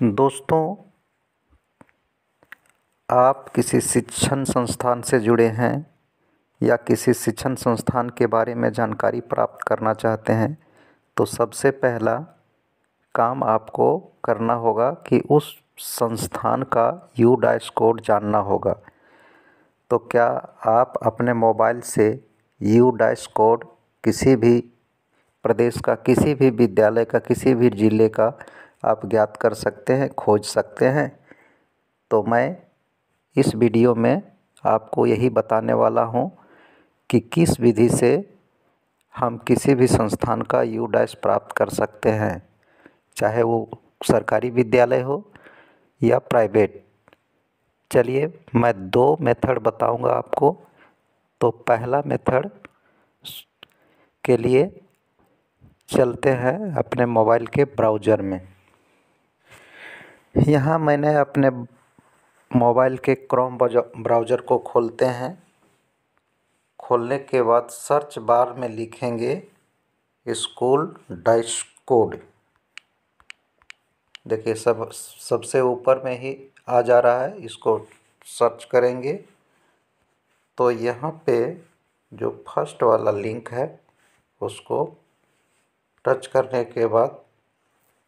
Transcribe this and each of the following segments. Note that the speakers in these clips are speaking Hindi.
हम्म। दोस्तों आप किसी शिक्षण संस्थान से जुड़े हैं या किसी शिक्षण संस्थान के बारे में जानकारी प्राप्त करना चाहते हैं तो सबसे पहला काम आपको करना होगा कि उस संस्थान का यू डैश कोड जानना होगा तो क्या आप अपने मोबाइल से यू डैश कोड किसी भी प्रदेश का किसी भी विद्यालय का किसी भी ज़िले का आप ज्ञात कर सकते हैं खोज सकते हैं तो मैं इस वीडियो में आपको यही बताने वाला हूँ कि किस विधि से हम किसी भी संस्थान का यू डैश प्राप्त कर सकते हैं चाहे वो सरकारी विद्यालय हो या प्राइवेट चलिए मैं दो मेथड बताऊंगा आपको तो पहला मेथड के लिए चलते हैं अपने मोबाइल के ब्राउज़र में यहाँ मैंने अपने मोबाइल के क्रोम ब्राउज़र को खोलते हैं खोलने के बाद सर्च बार में लिखेंगे स्कूल डैश कोड देखिए सब सबसे ऊपर में ही आ जा रहा है इसको सर्च करेंगे तो यहाँ पे जो फर्स्ट वाला लिंक है उसको टच करने के बाद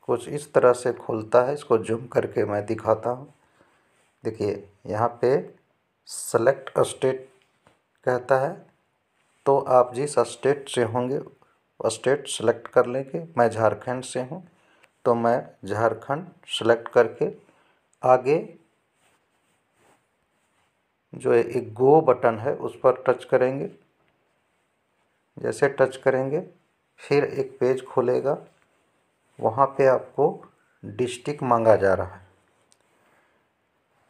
कुछ इस तरह से खुलता है इसको जूम करके मैं दिखाता हूँ देखिए यहाँ पे सेलेक्ट स्टेट कहता है तो आप जिस स्टेट से होंगे स्टेट सेलेक्ट कर लेंगे मैं झारखंड से हूँ तो मैं झारखंड सेलेक्ट करके आगे जो एक गो बटन है उस पर टच करेंगे जैसे टच करेंगे फिर एक पेज खुलेगा वहाँ पे आपको डिस्ट्रिक्ट मांगा जा रहा है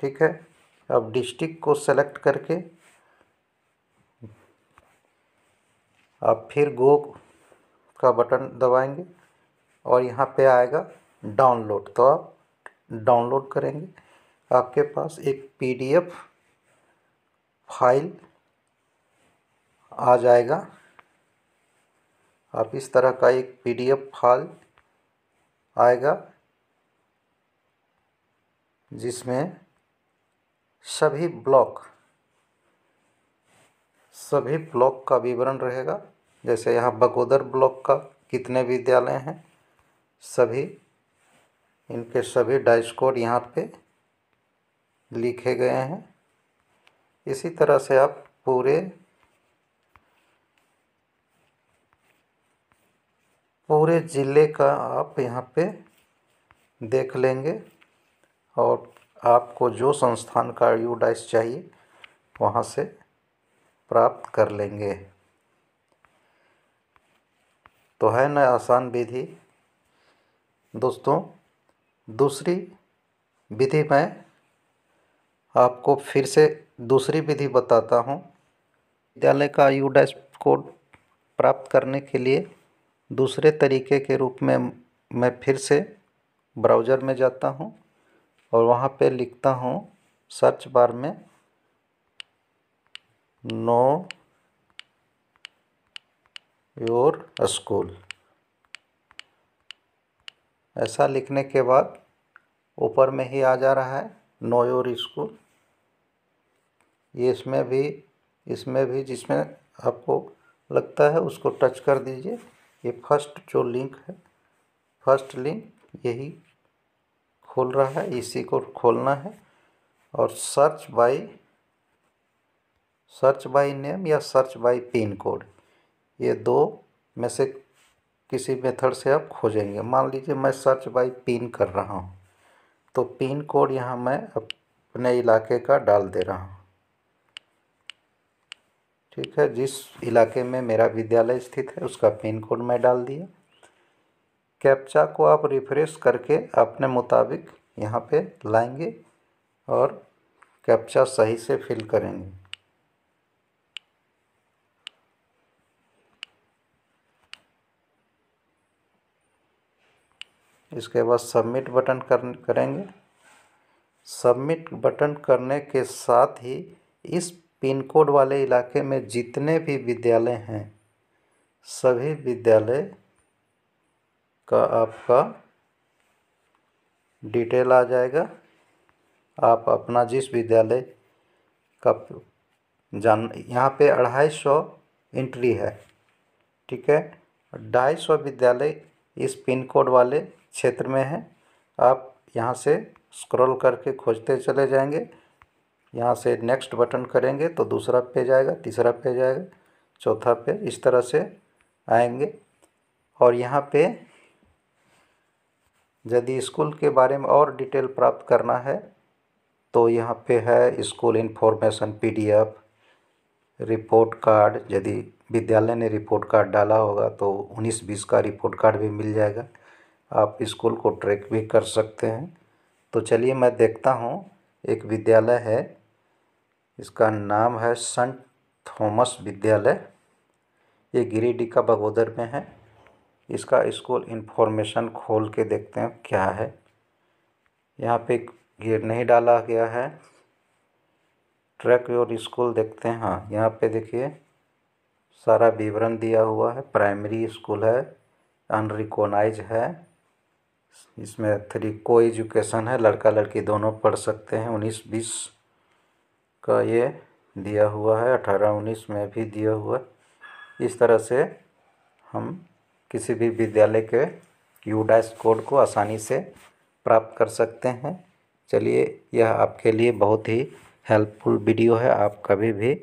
ठीक है अब डिस्ट्रिक्ट को सेलेक्ट करके आप फिर गो का बटन दबाएंगे और यहाँ पे आएगा डाउनलोड तो आप डाउनलोड करेंगे आपके पास एक पीडीएफ फाइल आ जाएगा आप इस तरह का एक पीडीएफ फाइल आएगा जिसमें सभी ब्लॉक सभी ब्लॉक का विवरण रहेगा जैसे यहाँ बगोदर ब्लॉक का कितने विद्यालय हैं सभी इनके सभी डाइस कोड यहाँ पे लिखे गए हैं इसी तरह से आप पूरे पूरे ज़िले का आप यहाँ पर देख लेंगे और आपको जो संस्थान का आयोडाइस चाहिए वहाँ से प्राप्त कर लेंगे तो है ना आसान विधि दोस्तों दूसरी विधि मैं आपको फिर से दूसरी विधि बताता हूँ विद्यालय का यूडेस कोड प्राप्त करने के लिए दूसरे तरीक़े के रूप में मैं फिर से ब्राउज़र में जाता हूँ और वहाँ पर लिखता हूँ सर्च बार में नो योर स्कूल ऐसा लिखने के बाद ऊपर में ही आ जा रहा है नो योर स्कूल ये इसमें भी इसमें भी जिसमें आपको लगता है उसको टच कर दीजिए ये फर्स्ट जो लिंक है फर्स्ट लिंक यही खोल रहा है इसी को खोलना है और search by search by name या सर्च बाय पिन कोड ये दो में से किसी मेथड से आप खोजेंगे मान लीजिए मैं सर्च बाय पिन कर रहा हूँ तो पिन कोड यहाँ मैं अपने इलाके का डाल दे रहा हूँ ठीक है जिस इलाके में मेरा विद्यालय स्थित है उसका पिन कोड मैं डाल दिया कैप्चा को आप रिफ्रेश करके अपने मुताबिक यहाँ पे लाएंगे और कैप्चा सही से फिल करेंगे इसके बाद सबमिट बटन कर करेंगे सबमिट बटन करने के साथ ही इस पिन कोड वाले इलाके में जितने भी विद्यालय हैं सभी विद्यालय का आपका डिटेल आ जाएगा आप अपना जिस विद्यालय का जान यहाँ पे अढ़ाई सौ एंट्री है ठीक है ढाई सौ विद्यालय इस पिन कोड वाले क्षेत्र में है आप यहाँ से स्क्रॉल करके खोजते चले जाएंगे यहाँ से नेक्स्ट बटन करेंगे तो दूसरा पेज आएगा तीसरा पेज आएगा चौथा पेज इस तरह से आएंगे और यहाँ पे यदि स्कूल के बारे में और डिटेल प्राप्त करना है तो यहाँ पे है school information PDF report card यदि विद्यालय ने रिपोर्ट कार्ड डाला होगा तो उन्नीस बीस का रिपोर्ट कार्ड भी मिल जाएगा आप स्कूल को ट्रैक भी कर सकते हैं तो चलिए मैं देखता हूँ एक विद्यालय है इसका नाम है संत थॉमस विद्यालय ये गिरिडीह का बगोदर में है इसका स्कूल इन्फॉर्मेशन खोल के देखते हैं क्या है यहाँ पे गेट नहीं डाला गया है ट्रैक और स्कूल देखते हैं हाँ यहाँ पे देखिए सारा विवरण दिया हुआ है प्राइमरी स्कूल है अनरिकोनाइज है इसमें थ्री को एजुकेशन है लड़का लड़की दोनों पढ़ सकते हैं उन्नीस बीस का ये दिया हुआ है अठारह उन्नीस में भी दिया हुआ इस तरह से हम किसी भी विद्यालय के यूडाइस कोड को आसानी से प्राप्त कर सकते हैं चलिए यह आपके लिए बहुत ही हेल्पफुल वीडियो है आप कभी भी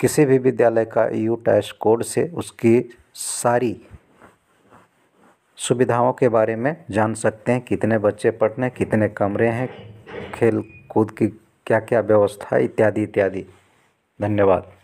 किसी भी विद्यालय का यू टैश कोड से उसकी सारी सुविधाओं के बारे में जान सकते हैं कितने बच्चे पढ़ने कितने कमरे हैं खेल कूद की क्या क्या व्यवस्था इत्यादि इत्यादि धन्यवाद